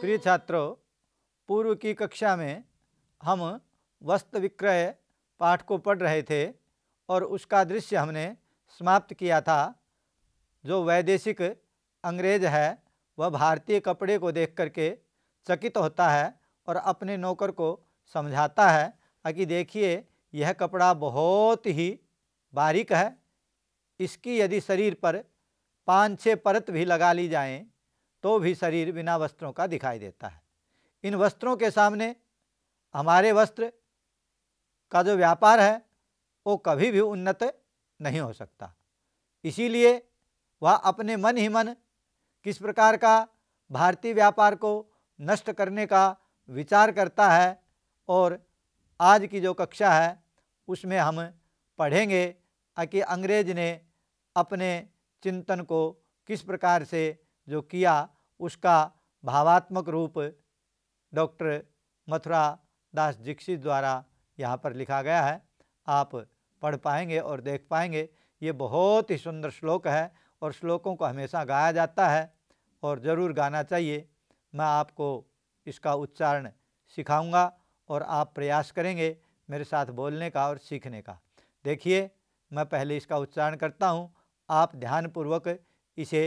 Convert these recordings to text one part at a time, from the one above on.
प्रिय छात्रों पूर्व की कक्षा में हम वस्त्र विक्रय पाठ को पढ़ रहे थे और उसका दृश्य हमने समाप्त किया था जो वैदेशिक अंग्रेज है वह भारतीय कपड़े को देख करके चकित होता है और अपने नौकर को समझाता है कि देखिए यह कपड़ा बहुत ही बारीक है इसकी यदि शरीर पर पाँच छः परत भी लगा ली जाएँ तो भी शरीर बिना वस्त्रों का दिखाई देता है इन वस्त्रों के सामने हमारे वस्त्र का जो व्यापार है वो कभी भी उन्नत नहीं हो सकता इसीलिए वह अपने मन ही मन किस प्रकार का भारतीय व्यापार को नष्ट करने का विचार करता है और आज की जो कक्षा है उसमें हम पढ़ेंगे कि अंग्रेज ने अपने चिंतन को किस प्रकार से जो किया उसका भावात्मक रूप डॉक्टर मथुरा दास दीक्षित द्वारा यहाँ पर लिखा गया है आप पढ़ पाएंगे और देख पाएंगे ये बहुत ही सुंदर श्लोक है और श्लोकों को हमेशा गाया जाता है और ज़रूर गाना चाहिए मैं आपको इसका उच्चारण सिखाऊंगा और आप प्रयास करेंगे मेरे साथ बोलने का और सीखने का देखिए मैं पहले इसका उच्चारण करता हूँ आप ध्यानपूर्वक इसे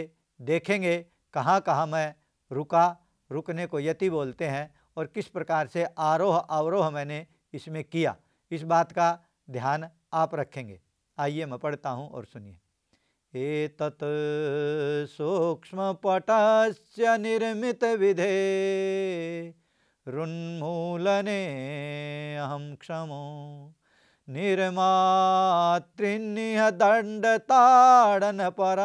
देखेंगे कहाँ कहाँ मैं रुका रुकने को यति बोलते हैं और किस प्रकार से आरोह अवरोह मैंने इसमें किया इस बात का ध्यान आप रखेंगे आइए मैं पढ़ता हूँ और सुनिए ए तत् एतत् निर्मित निर्मितविधे रुन्मूलने अहम क्षमो पर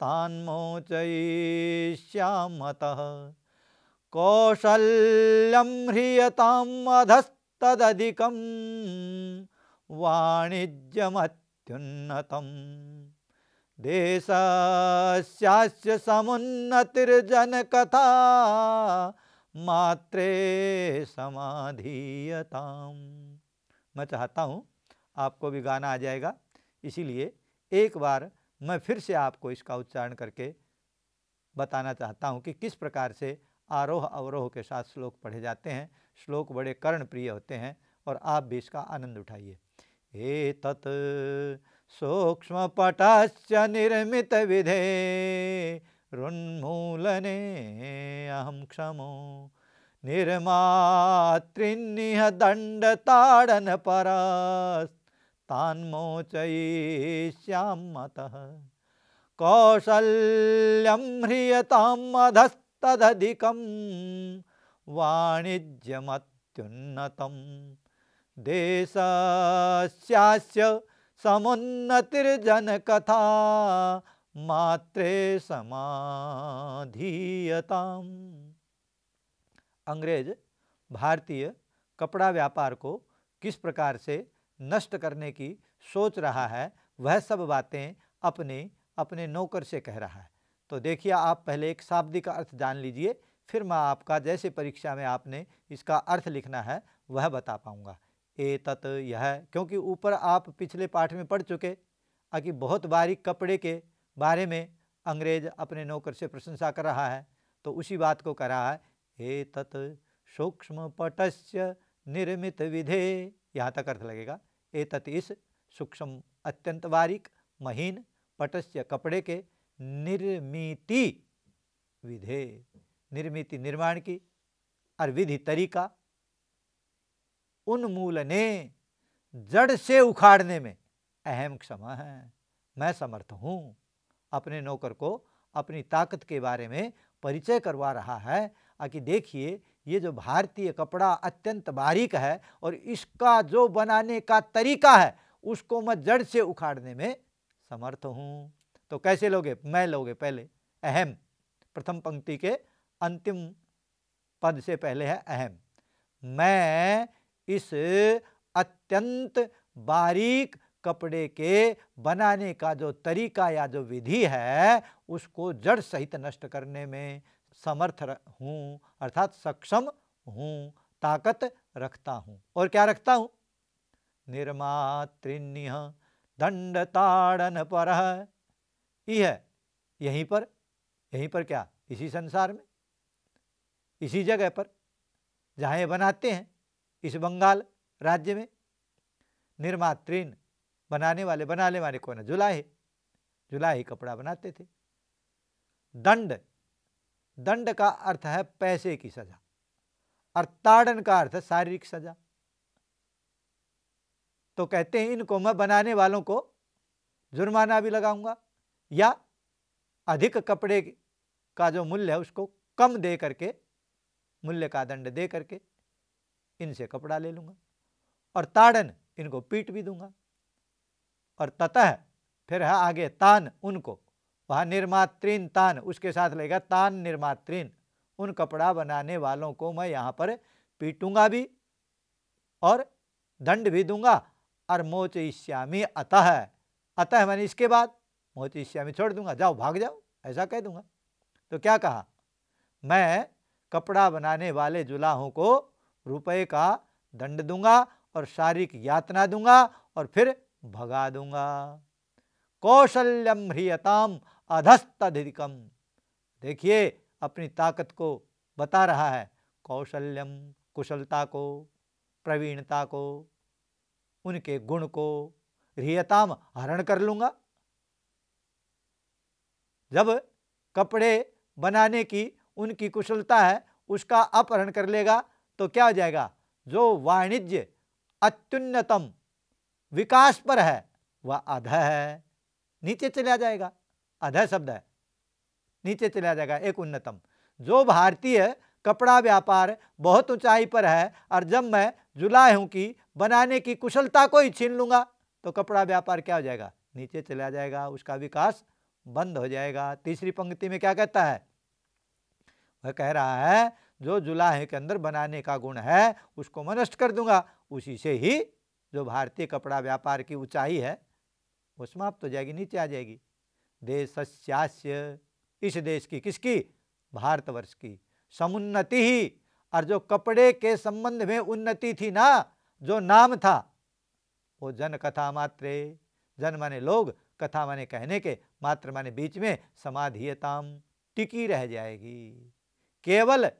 तान्मोचयिष्यामतः कौशल्यम ह्रियताम् अधस्तदधिकं देश देशस्यास्य समुन्नतिर्जनकथा मात्रे समाधीयता मैं चाहता हूँ आपको भी गाना आ जाएगा इसीलिए एक बार मैं फिर से आपको इसका उच्चारण करके बताना चाहता हूँ कि किस प्रकार से आरोह अवरोह के साथ श्लोक पढ़े जाते हैं श्लोक बड़े कर्ण प्रिय होते हैं और आप भी इसका आनंद उठाइए हे तत् सूक्ष्म पटाश्च निर्मित विधे रुन्मूलने अहम क्षमो दंड दंडताड़न परास्त तान्मोचयिष्यामतः कौशल्यं ह्रियतामधस्तदधिकं वाणिज्यमुन्नत देश समुन्नतिर्जनकथा मात्रे समाधीयता अंग्रेज भारतीय कपड़ा व्यापार को किस प्रकार से नष्ट करने की सोच रहा है वह सब बातें अपने अपने नौकर से कह रहा है तो देखिए आप पहले एक शाब्दी का अर्थ जान लीजिए फिर मैं आपका जैसे परीक्षा में आपने इसका अर्थ लिखना है वह बता पाऊँगा ए तत् यह क्योंकि ऊपर आप पिछले पाठ में पढ़ चुके आकि बहुत बारीक कपड़े के बारे में अंग्रेज अपने नौकर से प्रशंसा कर रहा है तो उसी बात को कह रहा है हे तत् सूक्ष्म पटस्य निर्मित विधे यहाँ तक अर्थ लगेगा एतत इस सूक्ष्म अत्यंत बारीक महीन पटस्य कपड़े के निर्मिति विधे निर्मिति निर्माण की और विधि तरीका उन्मूल ने जड़ से उखाड़ने में अहम क्षमा है मैं समर्थ हूँ अपने नौकर को अपनी ताकत के बारे में परिचय करवा रहा है आकि देखिए ये जो भारतीय कपड़ा अत्यंत बारीक है और इसका जो बनाने का तरीका है उसको मैं जड़ से उखाड़ने में समर्थ हूँ तो कैसे लोगे मैं लोगे पहले अहम प्रथम पंक्ति के अंतिम पद से पहले है अहम मैं इस अत्यंत बारीक कपड़े के बनाने का जो तरीका या जो विधि है उसको जड़ सहित नष्ट करने में समर्थ हूँ अर्थात सक्षम हूँ ताकत रखता हूँ और क्या रखता हूँ निर्मातृन्य दंड ताड़न पर है यहीं पर यहीं पर क्या इसी संसार में इसी जगह पर जहाँ ये बनाते हैं इस बंगाल राज्य में निर्मातृन बनाने वाले बनाने वाले कौन है जुलाहे जुलाहे कपड़ा बनाते थे दंड दंड का अर्थ है पैसे की सजा और ताड़न का अर्थ है शारीरिक सजा तो कहते हैं इनको मैं बनाने वालों को जुर्माना भी लगाऊंगा या अधिक कपड़े का जो मूल्य है उसको कम दे करके मूल्य का दंड दे करके इनसे कपड़ा ले लूंगा और ताड़न इनको पीट भी दूंगा और ततः फिर है आगे तान उनको वहाँ निर्मात्रीन तान उसके साथ लेगा तान निर्मात्रीन उन कपड़ा बनाने वालों को मैं यहाँ पर पीटूंगा भी और दंड भी दूंगा और ईश्यामी अतः अतः मैंने इसके बाद ईश्यामी छोड़ दूंगा जाओ भाग जाओ ऐसा कह दूंगा तो क्या कहा मैं कपड़ा बनाने वाले जुलाहों को रुपए का दंड दूंगा और शारीरिक यातना दूंगा और फिर भगा दूंगा कौशल्यम ह्रियताम अधस्तधिकम देखिए अपनी ताकत को बता रहा है कौशल्यम कुशलता को प्रवीणता को उनके गुण को रियताम हरण कर लूंगा जब कपड़े बनाने की उनकी कुशलता है उसका अपहरण कर लेगा तो क्या हो जाएगा जो वाणिज्य अत्युन्नतम विकास पर है वह अध है नीचे चला जाएगा अधय शब्द है नीचे चला जाएगा एक उन्नतम जो भारतीय कपड़ा व्यापार बहुत ऊंचाई पर है और जब मैं जुलाए हूं कि बनाने की कुशलता को ही छीन लूंगा तो कपड़ा व्यापार क्या हो जाएगा नीचे चला जाएगा उसका विकास बंद हो जाएगा तीसरी पंक्ति में क्या कहता है वह कह रहा है जो जुलाहे के अंदर बनाने का गुण है उसको मैं नष्ट कर दूंगा उसी से ही जो भारतीय कपड़ा व्यापार की ऊंचाई है वो समाप्त हो जाएगी नीचे आ जाएगी देशस्यास्य इस देश की किसकी भारतवर्ष की समुन्नति ही और जो कपड़े के संबंध में उन्नति थी ना जो नाम था वो जन कथा मात्रे जन माने लोग कथा माने कहने के मात्र माने बीच में समाधियताम टिकी रह जाएगी केवल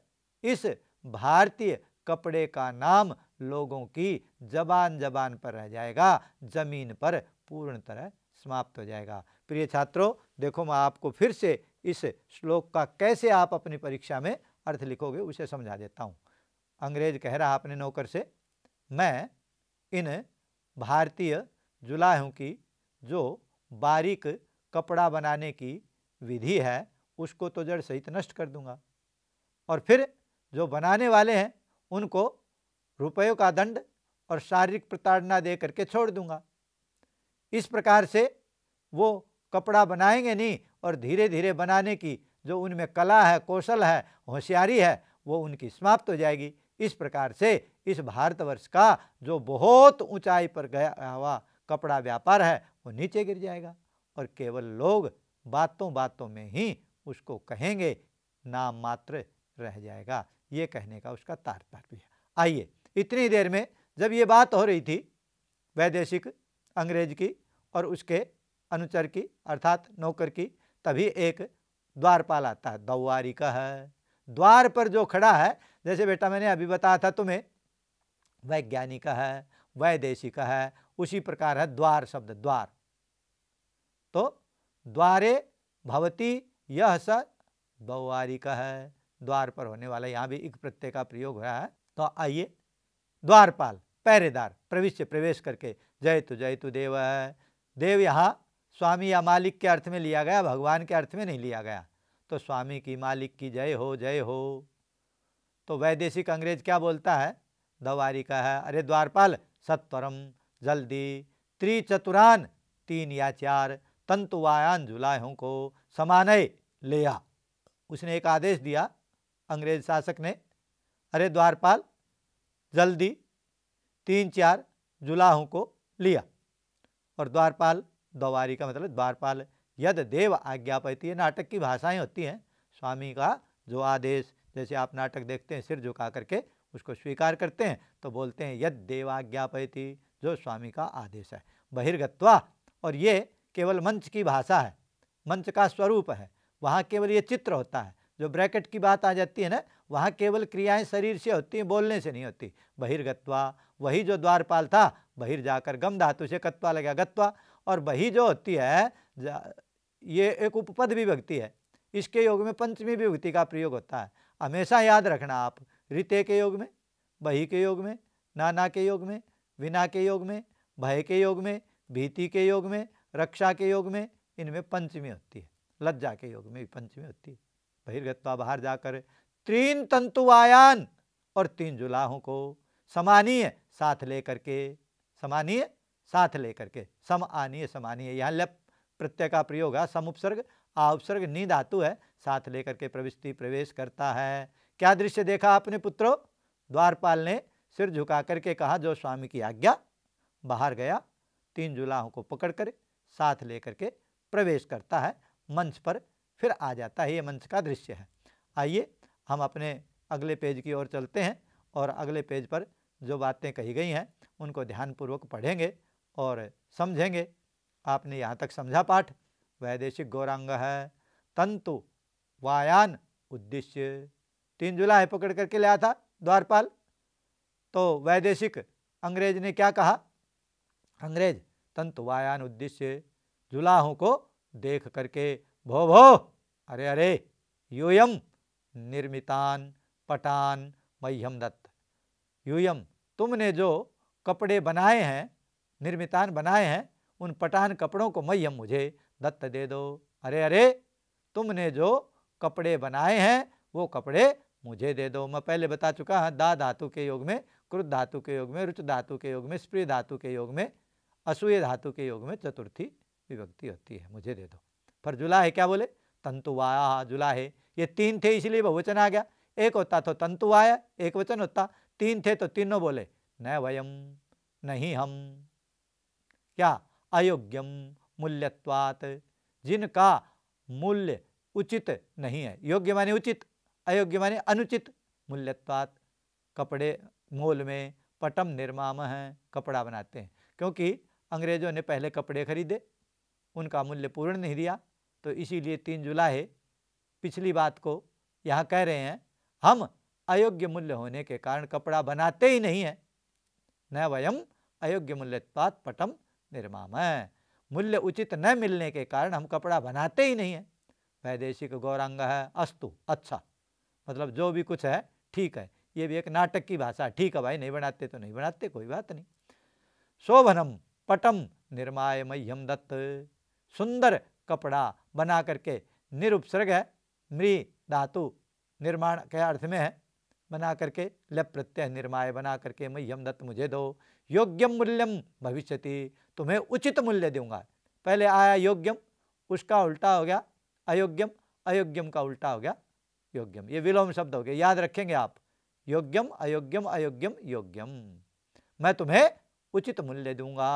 इस भारतीय कपड़े का नाम लोगों की जबान जबान पर रह जाएगा जमीन पर पूर्ण तरह समाप्त हो जाएगा प्रिय छात्रों देखो मैं आपको फिर से इस श्लोक का कैसे आप अपनी परीक्षा में अर्थ लिखोगे उसे समझा देता हूँ अंग्रेज कह रहा अपने नौकर से मैं इन भारतीय जुलाहों की जो बारीक कपड़ा बनाने की विधि है उसको तो जड़ सहित नष्ट कर दूंगा और फिर जो बनाने वाले हैं उनको रुपयों का दंड और शारीरिक प्रताड़ना दे करके छोड़ दूंगा इस प्रकार से वो कपड़ा बनाएंगे नहीं और धीरे धीरे बनाने की जो उनमें कला है कौशल है होशियारी है वो उनकी समाप्त हो जाएगी इस प्रकार से इस भारतवर्ष का जो बहुत ऊंचाई पर गया हुआ कपड़ा व्यापार है वो नीचे गिर जाएगा और केवल लोग बातों बातों में ही उसको कहेंगे नाम मात्र रह जाएगा ये कहने का उसका तात्पर्य है आइए इतनी देर में जब ये बात हो रही थी वैदेशिक अंग्रेज की और उसके अनुचर की अर्थात नौकर की तभी एक द्वारपाल आता है दौवारी का है द्वार पर जो खड़ा है जैसे बेटा मैंने अभी बताया था तुम्हें वैज्ञानिक है वैदेशिक है उसी प्रकार है द्वार शब्द द्वार तो द्वारे भवती यह स का है द्वार पर होने वाला यहाँ भी एक प्रत्यय का प्रयोग हुआ है तो आइए द्वारपाल पहरेदार प्रविश्य प्रवेश करके जय तु जय तु देव है देव यहाँ स्वामी या मालिक के अर्थ में लिया गया भगवान के अर्थ में नहीं लिया गया तो स्वामी की मालिक की जय हो जय हो तो वैदेशिक अंग्रेज क्या बोलता है दवारी का है अरे द्वारपाल सत्वरम जल्दी त्रिचतुरान तीन या चार तंतुवायान जुलाहों को समानय लिया उसने एक आदेश दिया अंग्रेज शासक ने अरे द्वारपाल जल्दी तीन चार जुलाहों को लिया और द्वारपाल द्वारी का मतलब द्वारपाल यद देव आज्ञापति ये नाटक की भाषाएं होती हैं स्वामी का जो आदेश जैसे आप नाटक देखते हैं सिर झुका करके उसको स्वीकार करते हैं तो बोलते हैं यद देव आज्ञापति जो स्वामी का आदेश है बहिर्गत्वा और ये केवल मंच की भाषा है मंच का स्वरूप है वहाँ केवल ये चित्र होता है जो ब्रैकेट की बात आ जाती है ना वहाँ केवल क्रियाएं शरीर से होती हैं बोलने से नहीं होती बहिर्गत्वा वही जो द्वारपाल था बहिर जाकर गम धातु से कत्वा लगा गत्वा और बही जो होती है ये एक उपपद विभक्ति है इसके योग में पंचमी विभक्ति का प्रयोग होता है हमेशा याद रखना आप रिते के योग में बही के योग में नाना के योग में विना के योग में भय के योग में भीति के योग में रक्षा के योग में इनमें पंचमी होती है लज्जा के योग में भी पंचमी होती है बहिर्गतवा बाहर जाकर तीन तंतुवायान और तीन जुलाहों को समानीय साथ लेकर के समानीय साथ लेकर के सम आनीय समानीय यहाँ लप प्रत्यय का प्रयोग है सम उपसर्ग आ उपसर्ग नींद आतु है साथ लेकर के प्रविष्टि प्रवेश करता है क्या दृश्य देखा आपने पुत्रों द्वारपाल ने सिर झुका करके कहा जो स्वामी की आज्ञा बाहर गया तीन जुलाहों को पकड़ कर साथ लेकर के प्रवेश करता है मंच पर फिर आ जाता है ये मंच का दृश्य है आइए हम अपने अगले पेज की ओर चलते हैं और अगले पेज पर जो बातें कही गई हैं उनको ध्यानपूर्वक पढ़ेंगे और समझेंगे आपने यहाँ तक समझा पाठ वैदेशिक गौरांग है तंतु वायान उद्देश्य तीन जुलाई पकड़ करके लिया था द्वारपाल तो वैदेशिक अंग्रेज ने क्या कहा अंग्रेज तंतु वायान उद्देश्य जुलाहों को देख करके भो भो अरे अरे यूयम निर्मितान पटान मह्यम दत्त यूयम तुमने जो कपड़े बनाए हैं निर्मितान बनाए हैं उन पटान कपड़ों को मैं मुझे दत्त दे दो अरे अरे तुमने जो कपड़े बनाए हैं वो कपड़े मुझे दे दो मैं पहले बता चुका हूँ दा धातु के योग में क्रुद्ध धातु के योग में रुच धातु के योग में स्प्रिय धातु के योग में असूय धातु के योग में चतुर्थी विभक्ति होती है मुझे दे दो पर जुला है क्या बोले तंतुवाया जुला है ये तीन थे इसलिए बहुवचन आ गया एक होता तो तंतुवाया एक वचन होता तीन थे तो तीनों बोले न वयम नहीं हम क्या अयोग्यम मूल्यत्वात जिनका मूल्य उचित नहीं है योग्य माने उचित अयोग्य माने अनुचित मूल्यत्वात कपड़े मोल में पटम निर्माम है कपड़ा बनाते हैं क्योंकि अंग्रेजों ने पहले कपड़े खरीदे उनका मूल्य पूर्ण नहीं दिया तो इसीलिए तीन जुलाई पिछली बात को यहाँ कह रहे हैं हम अयोग्य मूल्य होने के कारण कपड़ा बनाते ही नहीं है न वयम अयोग्य मूल्यत्वात पटम निर्माम है मूल्य उचित न मिलने के कारण हम कपड़ा बनाते ही नहीं है वैदेशिक गौरांग है अस्तु अच्छा मतलब जो भी कुछ है ठीक है ये भी एक नाटक की भाषा ठीक है भाई नहीं बनाते तो नहीं बनाते कोई बात नहीं शोभनम पटम निर्माय मह्यम दत्त सुंदर कपड़ा बना करके निरुपसर्ग है मृ धातु निर्माण के अर्थ में है बना करके लप प्रत्यय निर्माय बना करके मह्यम दत्त मुझे दो योग्यम मूल्यम भविष्य तुम्हें उचित मूल्य दूंगा पहले आया योग्यम उसका उल्टा हो गया अयोग्यम अयोग्यम का उल्टा हो गया योग्यम ये विलोम शब्द हो गया याद रखेंगे आप योग्यम अयोग्यम अयोग्यम योग्यम मैं तुम्हें उचित मूल्य दूंगा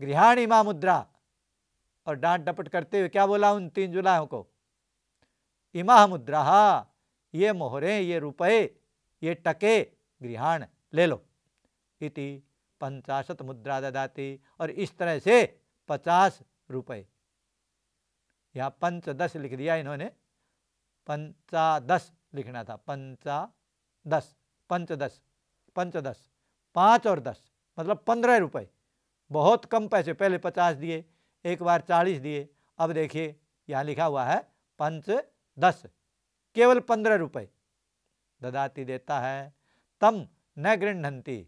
गृहाणी माँ मुद्रा और डांट डपट करते हुए क्या बोला उन तीन जुलाहों को इमा मुद्रा ये मोहरे ये रुपये ये टके गृहाण ले लो इति पंचाशत मुद्रा ददाती और इस तरह से पचास रुपये यहाँ पंचदश लिख दिया इन्होंने पंचादश लिखना था पंचादश पंचदश पंचदश पाँच और दस मतलब पंद्रह रुपये बहुत कम पैसे पहले पचास दिए एक बार चालीस दिए अब देखिए यहाँ लिखा हुआ है पंच दस केवल पंद्रह रुपये ददाती देता है तम न गृहती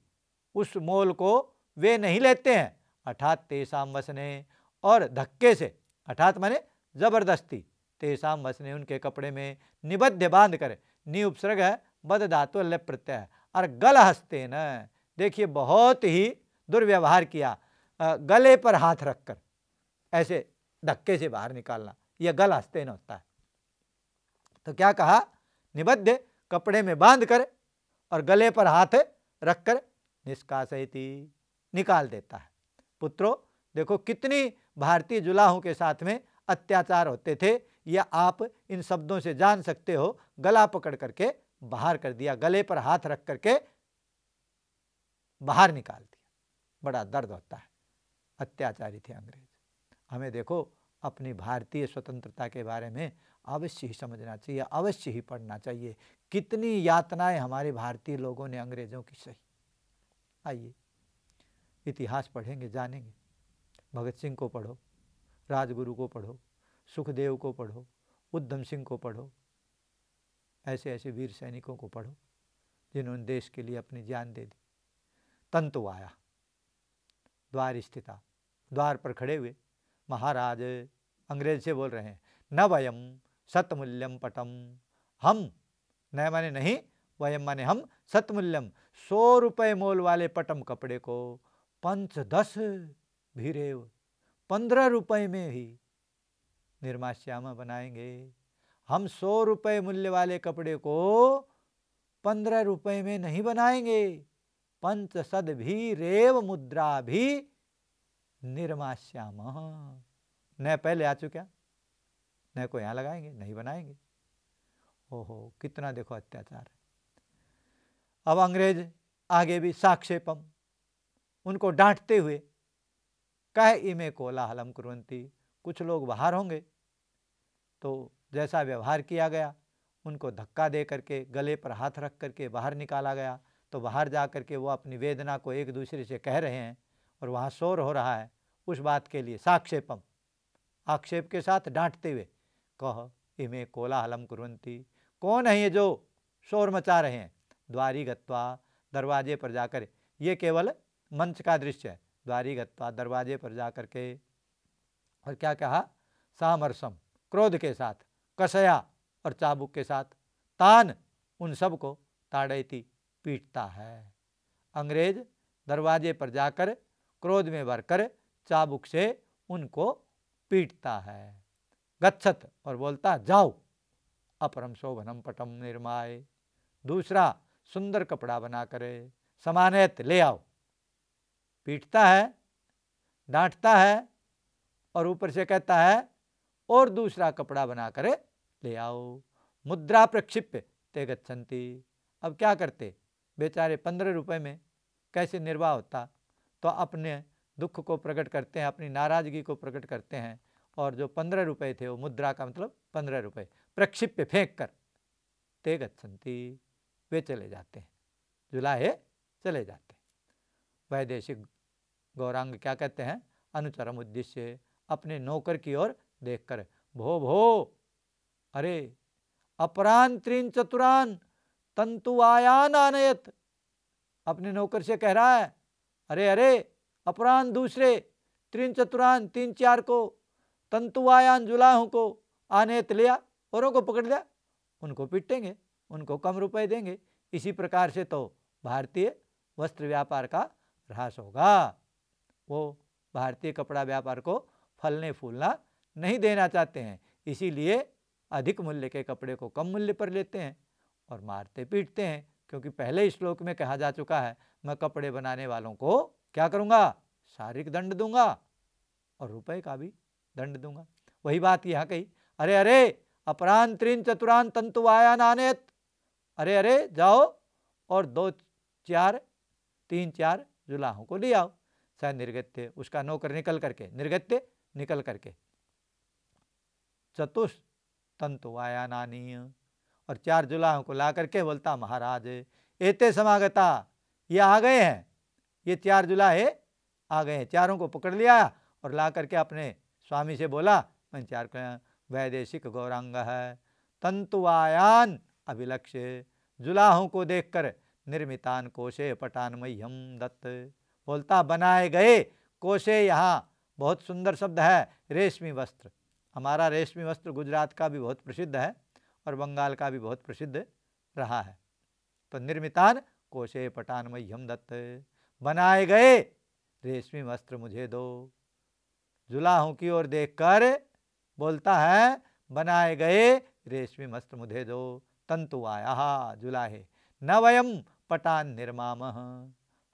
उस मोल को वे नहीं लेते हैं अर्थात तेसाम वसने और धक्के से अर्थात माने जबरदस्ती तेसाम वसने उनके कपड़े में निबद्ध बांध कर नी उपसर्ग है बद धातु प्रत्यय है और गल हंसते न देखिए बहुत ही दुर्व्यवहार किया गले पर हाथ रखकर ऐसे धक्के से बाहर निकालना यह गल हंसते न होता है तो क्या कहा निबद्ध कपड़े में बांध कर और गले पर हाथ रखकर निष्कासित निकाल देता है पुत्रो देखो कितनी भारतीय जुलाहों के साथ में अत्याचार होते थे यह आप इन शब्दों से जान सकते हो गला पकड़ करके बाहर कर दिया गले पर हाथ रख करके बाहर निकाल दिया बड़ा दर्द होता है अत्याचारी थे अंग्रेज हमें देखो अपनी भारतीय स्वतंत्रता के बारे में अवश्य ही समझना चाहिए अवश्य ही पढ़ना चाहिए कितनी यातनाएं हमारे भारतीय लोगों ने अंग्रेज़ों की सही आइए इतिहास पढ़ेंगे जानेंगे भगत सिंह को पढ़ो राजगुरु को पढ़ो सुखदेव को पढ़ो उद्धम सिंह को पढ़ो ऐसे ऐसे वीर सैनिकों को पढ़ो जिन्होंने देश के लिए अपनी जान दे दी तंतु आया द्वार स्थिता द्वार पर खड़े हुए महाराज अंग्रेज से बोल रहे हैं न वयम सतमूल्यम पटम हम न मैंने नहीं वह माने हम सतमूल्यम सौ रुपये मोल वाले पटम कपड़े को पंच दस भी रेव पंद्रह रुपये में ही निर्माश्याम बनाएंगे हम सौ रुपये मूल्य वाले कपड़े को पंद्रह रुपये में नहीं बनाएंगे पंच सद भी रेव मुद्रा भी निर्माश्याम न पहले आ चुका न को यहाँ लगाएंगे नहीं बनाएंगे ओहो कितना देखो अत्याचार अब अंग्रेज आगे भी साक्षेपम उनको डांटते हुए कह इमे कोला हलम कुरंती कुछ लोग बाहर होंगे तो जैसा व्यवहार किया गया उनको धक्का दे करके गले पर हाथ रख करके बाहर निकाला गया तो बाहर जा करके वो अपनी वेदना को एक दूसरे से कह रहे हैं और वहाँ शोर हो रहा है उस बात के लिए साक्षेपम आक्षेप के साथ डांटते हुए कह इमे कोला हलम कुरंती कौन है ये जो शोर मचा रहे हैं द्वारी गत्वा दरवाजे पर जाकर ये केवल मंच का दृश्य है द्वारी गत्वा दरवाजे पर जा के और क्या कहा सामरसम क्रोध के साथ कसया और चाबुक के साथ तान उन सबको ताड़ैती पीटता है अंग्रेज दरवाजे पर जाकर क्रोध में भरकर चाबुक से उनको पीटता है गच्छत और बोलता जाओ अपरम शोभनम पटम निर्माए दूसरा सुंदर कपड़ा बना करे समानयत ले आओ पीटता है डांटता है और ऊपर से कहता है और दूसरा कपड़ा बना करे ले आओ मुद्रा प्रक्षिप्य ते गति अब क्या करते बेचारे पंद्रह रुपए में कैसे निर्वाह होता तो अपने दुख को प्रकट करते हैं अपनी नाराज़गी को प्रकट करते हैं और जो पंद्रह रुपए थे वो मुद्रा का मतलब पंद्रह रुपए प्रक्षिप्य फेंक कर ते गति वे चले जाते हैं जुलाहे चले जाते हैं वैदेशिक गौरांग क्या कहते हैं अनुचरम उद्देश्य अपने नौकर की ओर देखकर भो भो अरे अपरान त्रीन चतुरान आयान आनयत अपने नौकर से कह रहा है अरे अरे अपरान दूसरे त्रिन चतुरान तीन चार को आयान जुलाहों को आनयत लिया औरों को पकड़ लिया उनको पीटेंगे उनको कम रुपए देंगे इसी प्रकार से तो भारतीय वस्त्र व्यापार का ह्रास होगा वो भारतीय कपड़ा व्यापार को फलने फूलना नहीं देना चाहते हैं इसीलिए अधिक मूल्य के कपड़े को कम मूल्य पर लेते हैं और मारते पीटते हैं क्योंकि पहले श्लोक में कहा जा चुका है मैं कपड़े बनाने वालों को क्या करूँगा शारीरिक दंड दूंगा और रुपए का भी दंड दूंगा वही बात यहाँ कही अरे अरे अपरांतरीन चतुरान आया नानेत अरे अरे जाओ और दो चार तीन चार जुलाहों को ले आओ सह निर्गत्य उसका नौकर निकल करके निर्गत्य निकल करके चतुष तंतु नानी और चार जुलाहों को ला करके बोलता महाराज एते समागता ये आ गए हैं ये चार जुलाहे आ गए हैं चारों को पकड़ लिया और ला करके अपने स्वामी से बोला मैं चार वैदेशिक गौरांग है तंतुआयान अभिलक्ष्य जुलाहों को देखकर निर्मितान कोशे पटान मह्यम दत्त बोलता बनाए गए कोशे यहाँ बहुत सुंदर शब्द है रेशमी वस्त्र हमारा रेशमी वस्त्र गुजरात का भी बहुत प्रसिद्ध है और बंगाल का भी बहुत प्रसिद्ध रहा है तो निर्मितान कोशे पटान मह्यम दत्त बनाए गए रेशमी वस्त्र मुझे दो जुलाहों की ओर देखकर बोलता है बनाए गए रेशमी वस्त्र मुझे दो तंतुवाया जुलाहे न वयम पटान निर्माम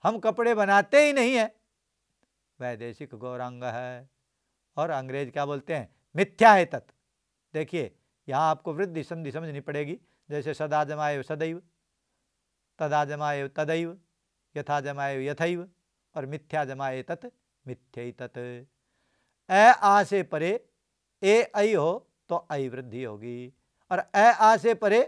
हम कपड़े बनाते ही नहीं है वैदेशिक गौरांग है और अंग्रेज क्या बोलते हैं मिथ्या है तत् देखिए यहाँ आपको वृद्धि संधि समझनी पड़ेगी जैसे सदा जमाए सदैव तदा जमाए तदैव यथा जमाए यथैव और मिथ्या जमाए तत् मिथ्य तत् अ आ से परे ए ऐ हो तो ऐ वृद्धि होगी और अ आ से परे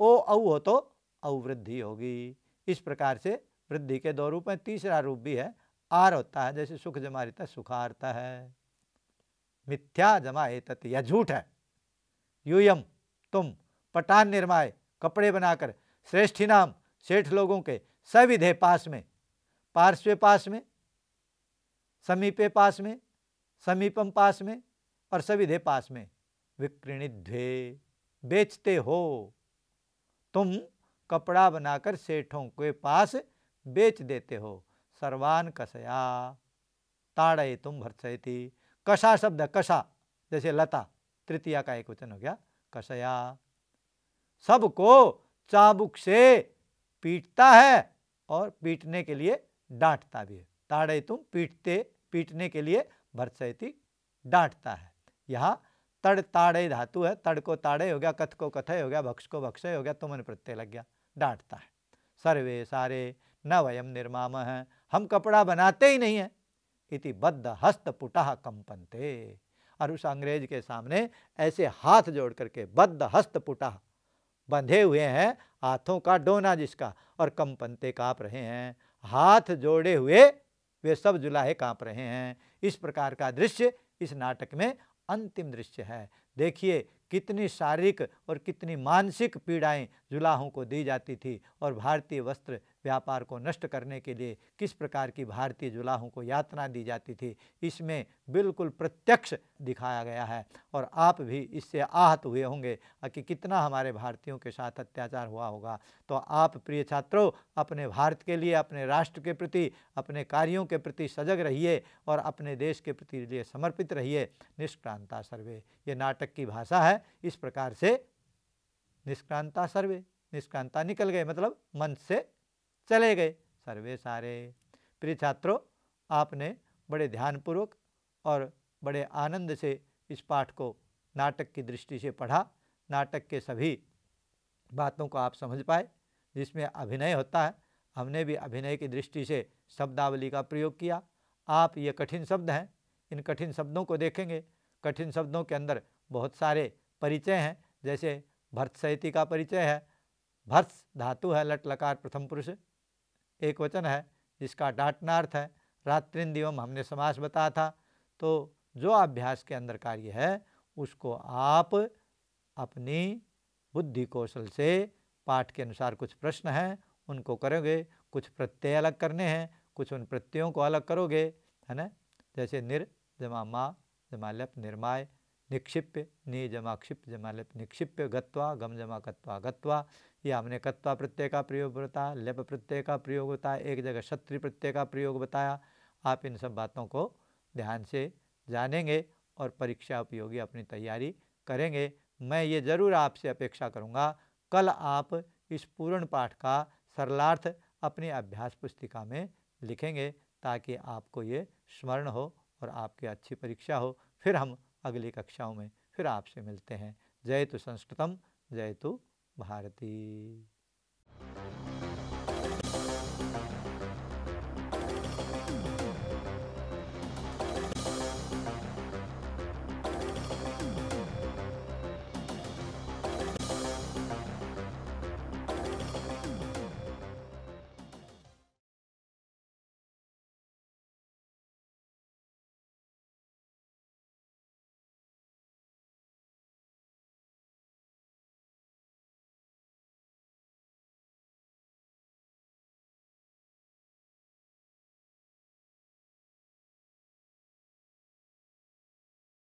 ओ औ हो तो अवृद्धि होगी इस प्रकार से वृद्धि के दो रूप में तीसरा रूप भी है आर होता है जैसे सुख जमा रहता है सुखारता है मिथ्या जमा एत यह झूठ है यूयम तुम पटान निर्माय कपड़े बनाकर श्रेष्ठी नाम सेठ लोगों के सविधे पास में पार्श्वे पास में समीपे पास में समीपम पास में और सविधे पास में विक्रीणिध्वे बेचते हो तुम कपड़ा बनाकर सेठों के पास बेच देते हो सर्वान कसया ताड़े तुम भरसयती कसा शब्द कसा जैसे लता तृतीया का एक वचन हो गया कसया सबको चाबुक से पीटता है और पीटने के लिए डांटता भी है ताड़े तुम पीटते पीटने के लिए भरसैती डांटता है यहाँ तड़ ताड़े धातु है तड़ को ताड़े हो गया कथ को कथय हो गया भक्ष को भक्षय हो गया तुमन तो प्रत्यय लग गया डांटता है सर्वे सारे न वयम निर्माम है हम कपड़ा बनाते ही नहीं है इति बद्ध हस्त पुटाह कंपनते और उस अंग्रेज के सामने ऐसे हाथ जोड़ करके बद्ध हस्त पुटाह बंधे हुए हैं हाथों का डोना जिसका और कंपनते काँप रहे हैं हाथ जोड़े हुए वे सब जुलाहे काँप रहे हैं इस प्रकार का दृश्य इस नाटक में अंतिम दृश्य है देखिए कितनी शारीरिक और कितनी मानसिक पीड़ाएं जुलाहों को दी जाती थी और भारतीय वस्त्र व्यापार को नष्ट करने के लिए किस प्रकार की भारतीय जुलाहों को यातना दी जाती थी इसमें बिल्कुल प्रत्यक्ष दिखाया गया है और आप भी इससे आहत हुए होंगे कि कितना हमारे भारतीयों के साथ अत्याचार हुआ होगा तो आप प्रिय छात्रों अपने भारत के लिए अपने राष्ट्र के प्रति अपने कार्यों के प्रति सजग रहिए और अपने देश के प्रति लिए समर्पित रहिए निष्क्रांता सर्वे ये नाटक की भाषा है इस प्रकार से निष्क्रांता सर्वे निष्क्रांता निकल गए मतलब मन से चले गए सर्वे सारे प्रिय छात्रों आपने बड़े ध्यानपूर्वक और बड़े आनंद से इस पाठ को नाटक की दृष्टि से पढ़ा नाटक के सभी बातों को आप समझ पाए जिसमें अभिनय होता है हमने भी अभिनय की दृष्टि से शब्दावली का प्रयोग किया आप ये कठिन शब्द हैं इन कठिन शब्दों को देखेंगे कठिन शब्दों के अंदर बहुत सारे परिचय हैं जैसे भर्त सहिति का परिचय है भर्स धातु है लट लकार प्रथम पुरुष एक वचन है जिसका डांटनार्थ है रात्रिंदिवम हमने समास बताया था तो जो अभ्यास के अंदर कार्य है उसको आप अपनी बुद्धि कौशल से पाठ के अनुसार कुछ प्रश्न हैं उनको करोगे कुछ प्रत्यय अलग करने हैं कुछ उन प्रत्ययों को अलग करोगे है ना जैसे निर जमा मा जमा लप निर्माय निक्षिप्य नि जमा क्षिप्य जमा लप निक्षिप्य गत्वा गम जमा गत्वा गत्वा कि हमने कत्वा प्रत्यय का प्रयोग बताया लेप प्रत्यय का प्रयोग होता है एक जगह क्षत्रि प्रत्यय का प्रयोग बताया आप इन सब बातों को ध्यान से जानेंगे और परीक्षा उपयोगी अपनी तैयारी करेंगे मैं ये ज़रूर आपसे अपेक्षा करूँगा कल आप इस पूर्ण पाठ का सरलार्थ अपनी अभ्यास पुस्तिका में लिखेंगे ताकि आपको ये स्मरण हो और आपकी अच्छी परीक्षा हो फिर हम अगली कक्षाओं में फिर आपसे मिलते हैं जय तु संस्कृतम जय तु भारती